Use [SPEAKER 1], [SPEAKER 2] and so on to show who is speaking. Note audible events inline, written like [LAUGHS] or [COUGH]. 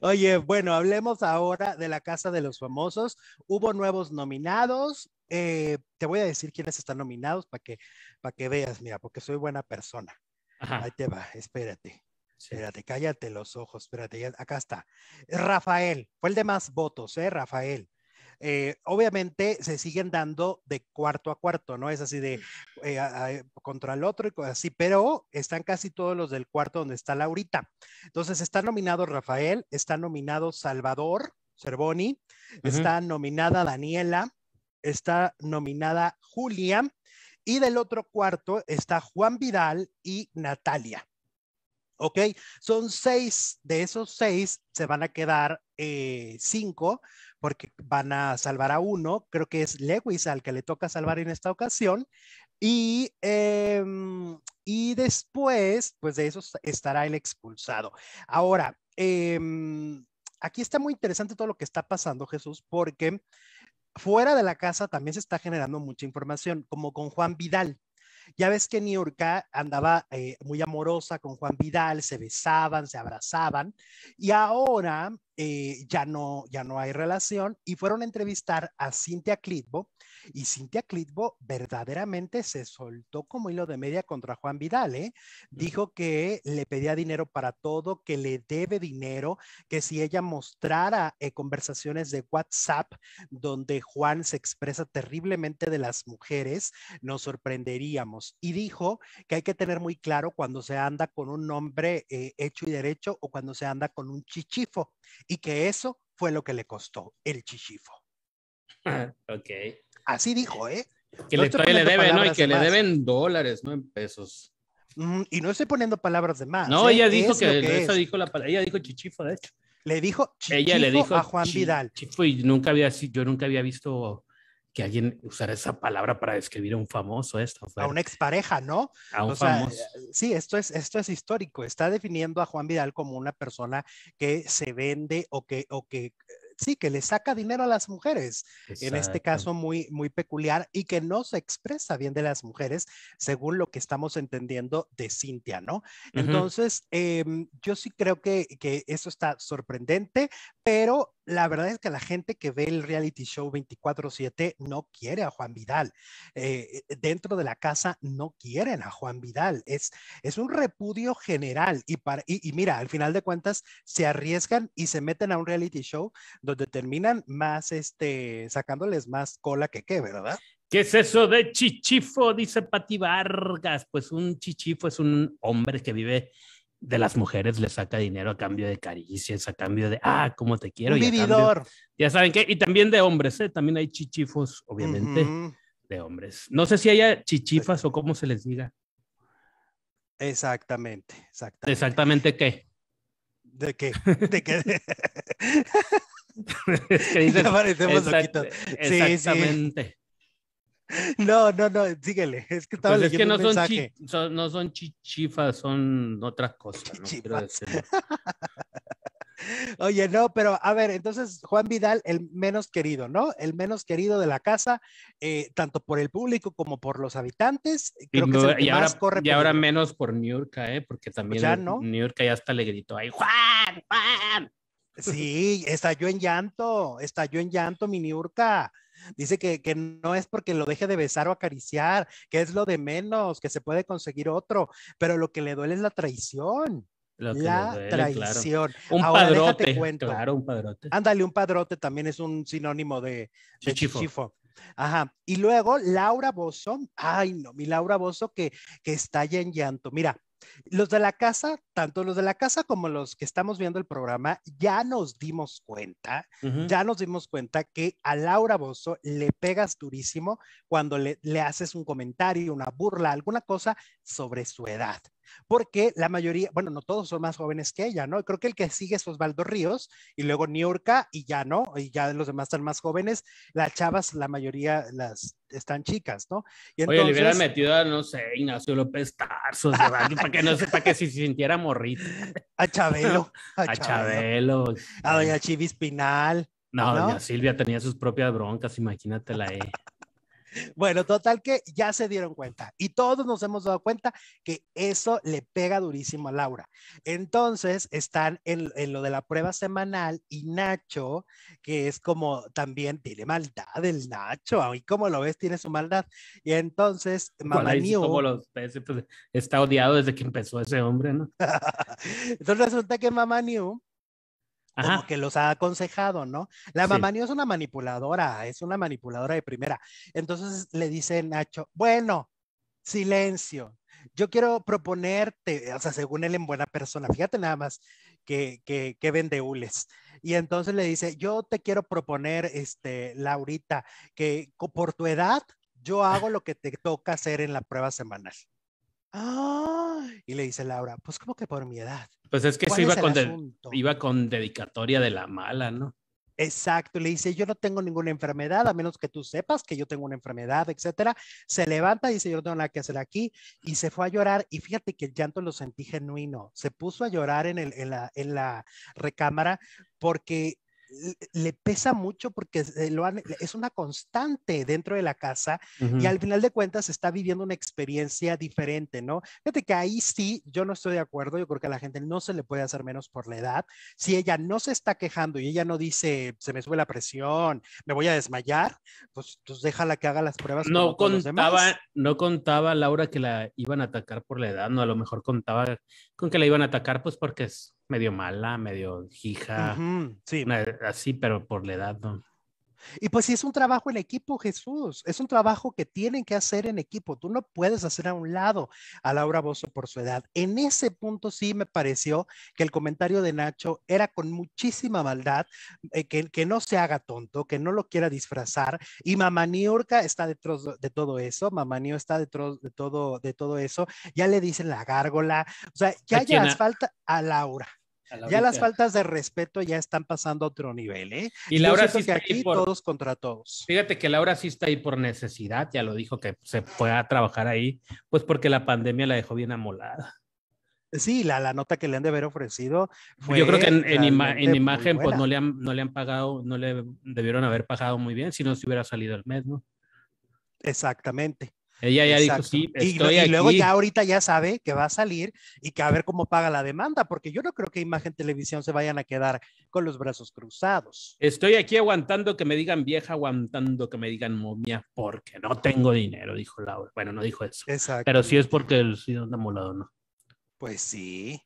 [SPEAKER 1] Oye, bueno, hablemos ahora de la Casa de los Famosos. Hubo nuevos nominados. Eh, te voy a decir quiénes están nominados para que, para que veas, mira, porque soy buena persona. Ahí te va, espérate. Espérate, cállate los ojos, espérate, acá está. Rafael, fue el de más votos, ¿eh? Rafael. Eh, obviamente se siguen dando de cuarto a cuarto, ¿no? Es así de eh, contra el otro y así, pero están casi todos los del cuarto donde está Laurita. Entonces está nominado Rafael, está nominado Salvador Cervoni, está nominada Daniela, está nominada Julia y del otro cuarto está Juan Vidal y Natalia. ¿ok? Son seis, de esos seis se van a quedar eh, cinco porque van a salvar a uno, creo que es Lewis al que le toca salvar en esta ocasión, y, em, y después, pues de eso estará el expulsado. Ahora, em, aquí está muy interesante todo lo que está pasando, Jesús, porque fuera de la casa también se está generando mucha información, como con Juan Vidal. Ya ves que Niurka andaba eh, muy amorosa con Juan Vidal, se besaban, se abrazaban y ahora eh, ya, no, ya no hay relación y fueron a entrevistar a Cintia Clitbo y Cintia Clitbo verdaderamente se soltó como hilo de media contra Juan Vidal, ¿eh? Dijo que le pedía dinero para todo, que le debe dinero, que si ella mostrara eh, conversaciones de WhatsApp donde Juan se expresa terriblemente de las mujeres, nos sorprenderíamos. Y dijo que hay que tener muy claro cuando se anda con un hombre eh, hecho y derecho o cuando se anda con un chichifo y que eso fue lo que le costó el chichifo. [LAUGHS] ok. Así dijo, ¿eh? Que le, deben, ¿no? Y que le
[SPEAKER 2] deben dólares, no en pesos.
[SPEAKER 1] Mm, y no estoy poniendo palabras de más. No, ¿eh? ella dijo que, dijo la ella dijo chichifo, de hecho. Le dijo chichifo a Juan Vidal.
[SPEAKER 2] Chichifo, y nunca había, yo nunca había visto que alguien usara esa palabra para describir a un famoso esto. A una
[SPEAKER 1] expareja, ¿no? A un famoso. Sí, esto es, esto es histórico. Está definiendo a Juan Vidal como una persona que se vende o que, o que sí, que le saca dinero a las mujeres, en este caso muy, muy peculiar y que no se expresa bien de las mujeres, según lo que estamos entendiendo de Cintia, ¿no? Entonces, em, yo sí creo que, que eso está sorprendente, pero la verdad es que la gente que ve el reality show 24/7 no quiere a Juan Vidal. Eh, eh, dentro de la casa no quieren a Juan Vidal. Es, es un repudio general. Y, para, y, mira, al final de cuentas, se arriesgan y se meten a un reality show donde terminan más, este, sacándoles más cola que qué, ¿verdad?
[SPEAKER 2] ¿Qué es eso de chichifo? Dice Pati Vargas. Pues un chichifo es un hombre que vive de las mujeres le saca dinero a cambio de caricias, a cambio de, ah, cómo te quiero. Un vividor. ya saben qué, y también de hombres, ¿eh? también hay chichifos, obviamente,
[SPEAKER 1] de hombres. No
[SPEAKER 2] sé si haya chichifas o cómo se les diga.
[SPEAKER 1] Exactamente, exactamente.
[SPEAKER 2] ¿Exactamente qué?
[SPEAKER 1] ¿De qué? [LAUGHS] ¿De qué? que exactamente. No, no, no, síguele. Es que pues no son
[SPEAKER 2] chifas, son, chichifas, son otras cosas.
[SPEAKER 1] Oye, no, pero a ver, entonces Juan Vidal, el menos querido, ¿no? El menos querido de la casa, eh, tanto por el público como por los habitantes. y, ahora, y ahora
[SPEAKER 2] menos por Niurka, ¿eh? Porque también ya, ya hasta le gritó, ¡ay, Juan,
[SPEAKER 1] Juan! Sí, estalló en llanto, estalló en llanto mi Niurka. Dice que, no es porque lo deje de besar o acariciar, que es lo de menos, que se puede conseguir otro, pero lo que le duele es la traición.
[SPEAKER 2] la traición. Un padrote, cuento. Claro, un padrote.
[SPEAKER 1] Ándale, un padrote también es un sinónimo de, chifo. Ajá. Y luego Laura Bozo, ay no, mi Laura Bozo que, que está ya en llanto. Mira, los de la casa, tanto los de la casa como los que estamos viendo el programa, ya nos dimos cuenta, ya nos dimos cuenta que a Laura Bozo le pegas durísimo cuando le, le haces un comentario, una burla, alguna cosa sobre su edad porque la mayoría, bueno, no todos son más jóvenes que ella, ¿no? Creo que el que sigue es Osvaldo Ríos y luego Niurka y ya no, y ya los demás están más jóvenes. Las chavas, la mayoría, las están chicas, ¿no? Y Oye, le hubieran
[SPEAKER 2] metido a, no sé, Ignacio López Tarso, para que no sepa que si se sintiera morrito. [LAUGHS] A Chabelo. [LAUGHS] A, Chabelo. A Doña Chivis Pinal. No, ¿no? doña Silvia tenía sus propias broncas, imagínatela. Eh.
[SPEAKER 1] Bueno, total que ya se dieron cuenta y todos nos hemos dado cuenta que eso le pega durísimo a Laura. Entonces están en, lo de la prueba semanal y Nacho, que es como también tiene maldad el Nacho, ahí como lo ves tiene su maldad. Y entonces Mamá New,
[SPEAKER 2] pues, está odiado desde que empezó ese hombre, ¿no? [LAUGHS]
[SPEAKER 1] entonces resulta que Mamá New como que los ha aconsejado, ¿no? La mamá no es una manipuladora, es una manipuladora de primera. Entonces le dice Nacho, bueno, silencio, yo quiero proponerte, o sea, según él en buena persona, fíjate nada más que, que, que vendeules. Y entonces le dice, yo te quiero proponer, este, Laurita, que por tu edad yo hago [LAUGHS] lo que te toca hacer en la prueba semanal. ¡Ah! Y le dice Laura, pues como que por mi edad.
[SPEAKER 2] Pues es que se iba, con dedicatoria de la mala,
[SPEAKER 1] ¿no? Exacto, le dice, yo no tengo ninguna enfermedad, a menos que tú sepas que yo tengo una enfermedad, etcétera. Se levanta y dice, yo no tengo nada que hacer aquí, y se fue a llorar, y fíjate que el llanto lo sentí genuino, se puso a llorar en, el, en, la, en la recámara, porque le pesa mucho porque eh, e, es una constante dentro de la casa y al final de cuentas está viviendo una experiencia diferente, ¿no? Fíjate que ahí sí, yo no estoy de acuerdo, yo creo que a la gente no se le puede hacer menos por la edad. Si ella no se está quejando y ella no dice, se me sube la presión, me voy a desmayar, pues, pues déjala que haga las pruebas. No contaba,
[SPEAKER 2] no contaba Laura que la iban a atacar por la edad, no, a lo mejor contaba con que la iban a atacar pues porque es medio mala, medio hija, sí. así, pero por la edad, ¿no?
[SPEAKER 1] Y pues si es un trabajo en equipo, Jesús. Es un trabajo que tienen que hacer en equipo. Tú no puedes hacer a un lado a Laura Bozo por su edad. En ese punto sí me pareció que el comentario de Nacho era con muchísima maldad, eh, que, que, no se haga tonto, que no lo quiera disfrazar. Y Mamá está detrás de todo eso. Mamá está detrás de todo, de todo eso. Ya le dicen la gárgola. O sea, ya ya falta a Laura ya las faltas de respeto ya están pasando a otro nivel, ¿eh? Y Laura sí está aquí todos contra todos.
[SPEAKER 2] Fíjate que Laura sí está ahí por necesidad, ya lo dijo que se fue trabajar ahí, pues porque la pandemia la dejó bien amolada.
[SPEAKER 1] Sí, la, nota que le han de haber ofrecido. Yo creo que en, imagen, pues no le,
[SPEAKER 2] han, no le han pagado, no le debieron haber pagado muy bien, si no se hubiera salido el mes,
[SPEAKER 1] Exactamente. Ella ya dijo, sí, y, luego ya ahorita ya sabe que va a salir y que a ver cómo paga la demanda, porque yo no creo que Imagen Televisión se vayan a quedar con los brazos cruzados.
[SPEAKER 2] Estoy aquí aguantando que me digan vieja, aguantando que me digan momia, porque no tengo dinero, dijo Laura. Bueno, no dijo eso. Exacto. Pero sí es porque el sí está molado, ¿no? Pues sí.